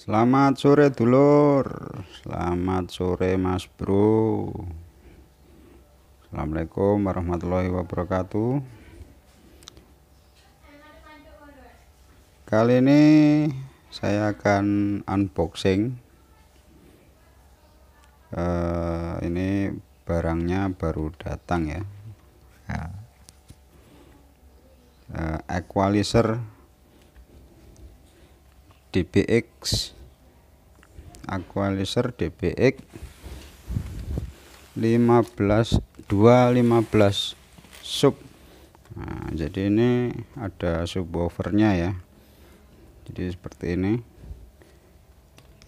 Selamat sore dulur. Selamat sore Mas Bro. Assalamualaikum warahmatullahi wabarakatuh. Kali ini saya akan unboxing. Uh, ini barangnya baru datang ya. Uh, ya. eh, equalizer dbx equalizer dbx 15 215 sub nah, jadi ini ada subwoofernya ya jadi seperti ini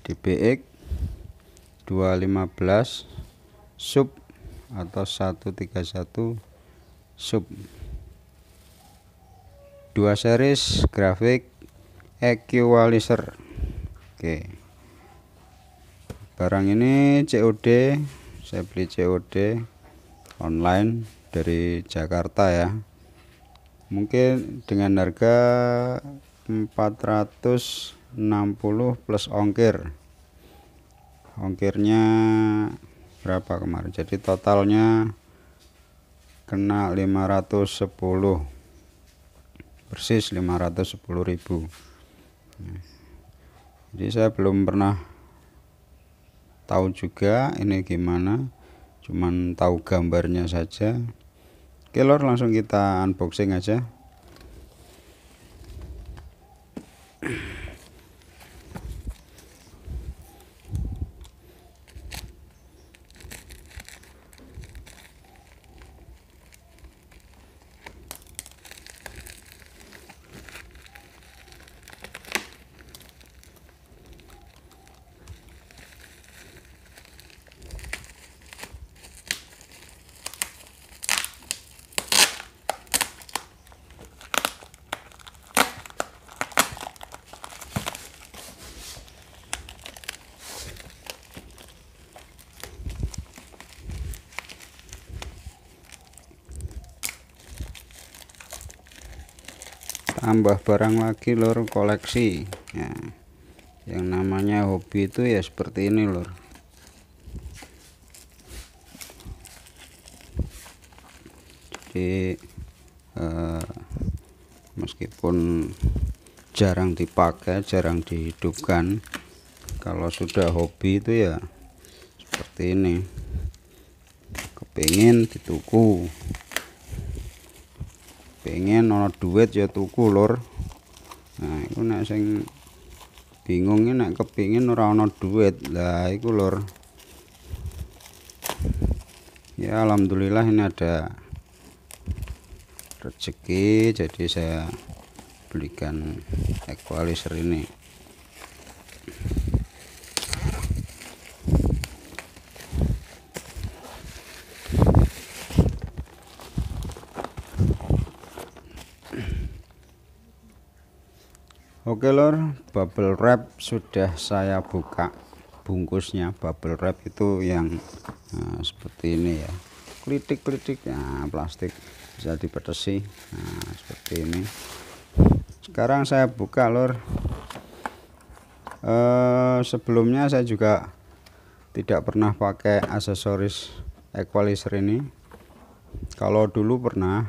dbx 215 sub atau 131 sub dua series grafik equalizer oke barang ini COD saya beli COD online dari Jakarta ya mungkin dengan harga 460 plus ongkir ongkirnya berapa kemarin jadi totalnya kena 510 persis 510 ribu jadi saya belum pernah tahu juga ini gimana cuman tahu gambarnya saja oke lor langsung kita unboxing aja tambah barang lagi lor koleksi ya. yang namanya hobi itu ya seperti ini lor jadi eh, meskipun jarang dipakai jarang dihidupkan kalau sudah hobi itu ya seperti ini kepingin dituku pengen ana duit ya tuku lur nah iku nek sing bingung ya, nek kepingin ora ana duit lah iku ya alhamdulillah ini ada rezeki jadi saya belikan equalizer ini Oke lor, bubble wrap sudah saya buka bungkusnya. Bubble wrap itu yang nah, seperti ini ya, klitik-klitik, nah, plastik bisa dipetesi, nah, seperti ini. Sekarang saya buka lor. Eh, sebelumnya saya juga tidak pernah pakai aksesoris equalizer ini. Kalau dulu pernah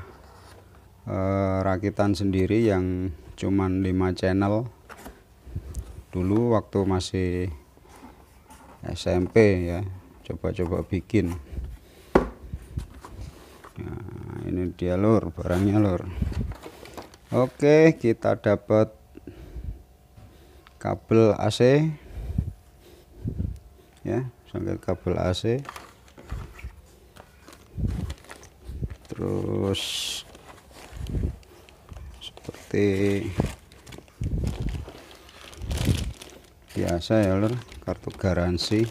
eh, rakitan sendiri yang cuman 5 channel dulu waktu masih SMP ya coba-coba bikin nah, ini dia lur barangnya lur oke kita dapat kabel AC ya sangat kabel AC terus biasa ya lor kartu garansi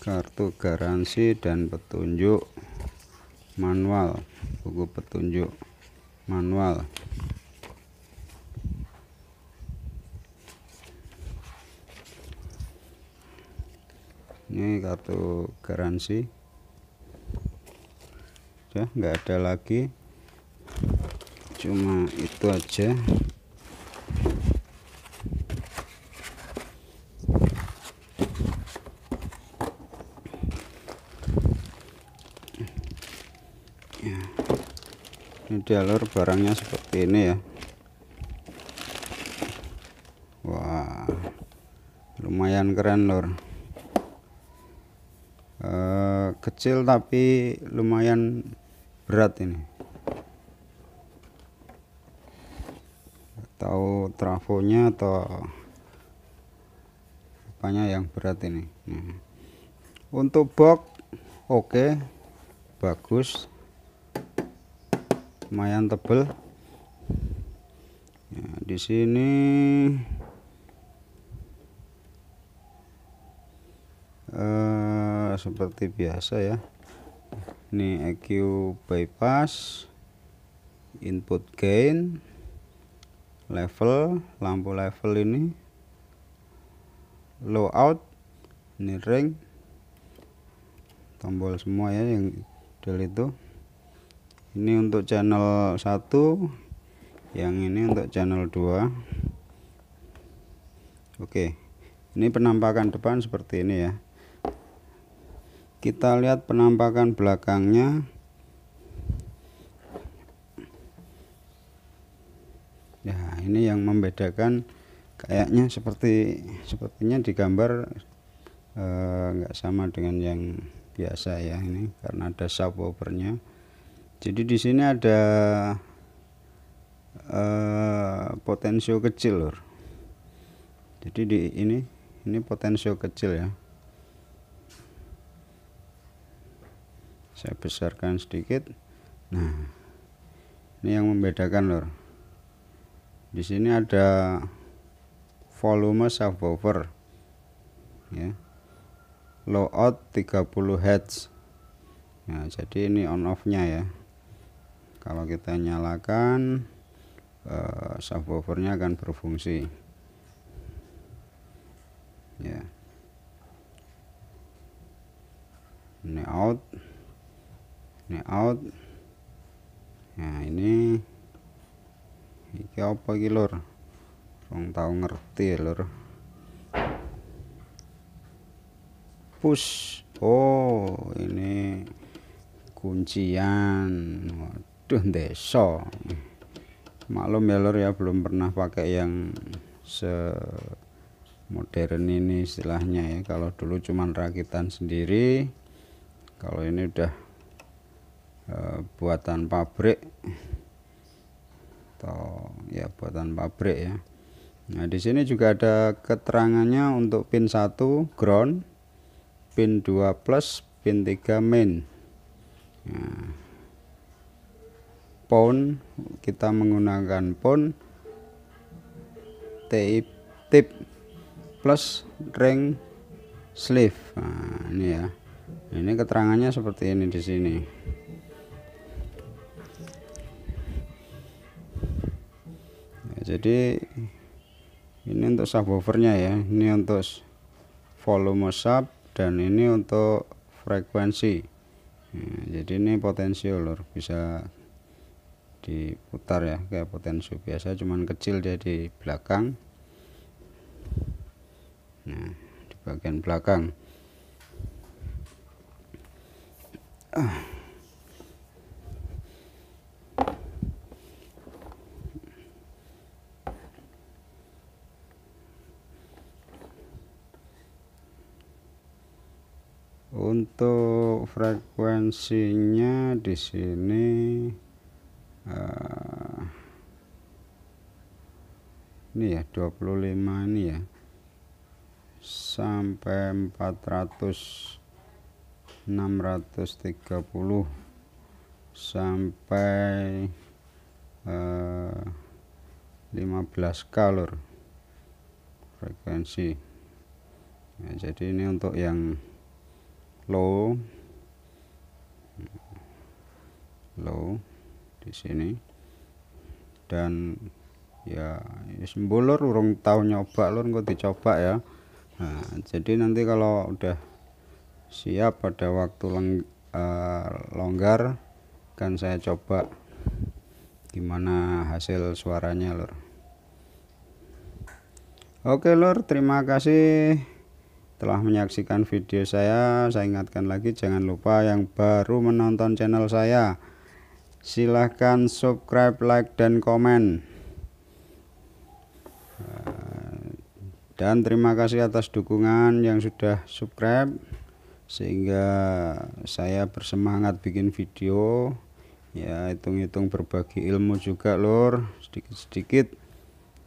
kartu garansi dan petunjuk manual buku petunjuk manual ini kartu garansi ya nggak ada lagi cuma itu aja ya. ini dialur barangnya seperti ini ya Wah lumayan keren lor eh, kecil tapi lumayan berat ini servonya atau apanya yang berat ini nah. untuk box oke okay, bagus lumayan tebel ya, di sini eh, seperti biasa ya ini EQ bypass input gain level lampu level ini low out ini ring tombol semua ya yang del itu ini untuk channel 1 yang ini untuk channel 2 oke ini penampakan depan seperti ini ya kita lihat penampakan belakangnya ini yang membedakan kayaknya seperti sepertinya digambar eh, nggak eh, sama dengan yang biasa ya ini karena ada subwoofernya jadi di sini ada eh, potensio kecil lor jadi di ini ini potensio kecil ya saya besarkan sedikit nah ini yang membedakan lor di sini ada volume subwoofer ya low out 30 Hz nah jadi ini on off nya ya kalau kita nyalakan uh, subwoofernya akan berfungsi ya ini out ini out nah ini iki apa iki lur rong tau ngerti ya lur push oh ini kuncian waduh desa maklum ya lur ya belum pernah pakai yang se modern ini istilahnya ya kalau dulu cuman rakitan sendiri kalau ini udah uh, buatan pabrik atau ya buatan pabrik ya. Nah, di sini juga ada keterangannya untuk pin 1 ground, pin 2 plus, pin 3 main. Nah, pound kita menggunakan pound tip tip plus ring sleeve. Nah, ini ya. Ini keterangannya seperti ini di sini. jadi ini untuk subwoofernya ya ini untuk volume sub dan ini untuk frekuensi nah, jadi ini potensi lor bisa diputar ya kayak potensi biasa cuman kecil dia di belakang nah di bagian belakang ah. untuk frekuensinya di sini uh, ini ya 25 ini ya sampai 400 630 sampai uh, eh, 15 kalor frekuensi nah, jadi ini untuk yang low low di sini dan ya simbolur urung tahu nyoba lur kok dicoba ya nah, jadi nanti kalau udah siap pada waktu leng, uh, longgar kan saya coba gimana hasil suaranya lur oke lur terima kasih telah menyaksikan video saya. Saya ingatkan lagi jangan lupa yang baru menonton channel saya. Silahkan subscribe, like, dan komen. Dan terima kasih atas dukungan yang sudah subscribe sehingga saya bersemangat bikin video ya hitung-hitung berbagi ilmu juga lor sedikit-sedikit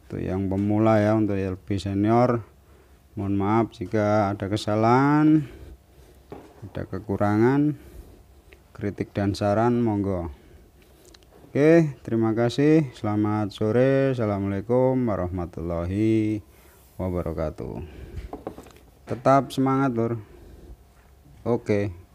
untuk yang pemula ya untuk yang lebih senior mohon maaf jika ada kesalahan ada kekurangan kritik dan saran monggo Oke, terima kasih. Selamat sore. Assalamualaikum warahmatullahi wabarakatuh. Tetap semangat, Lur. Oke.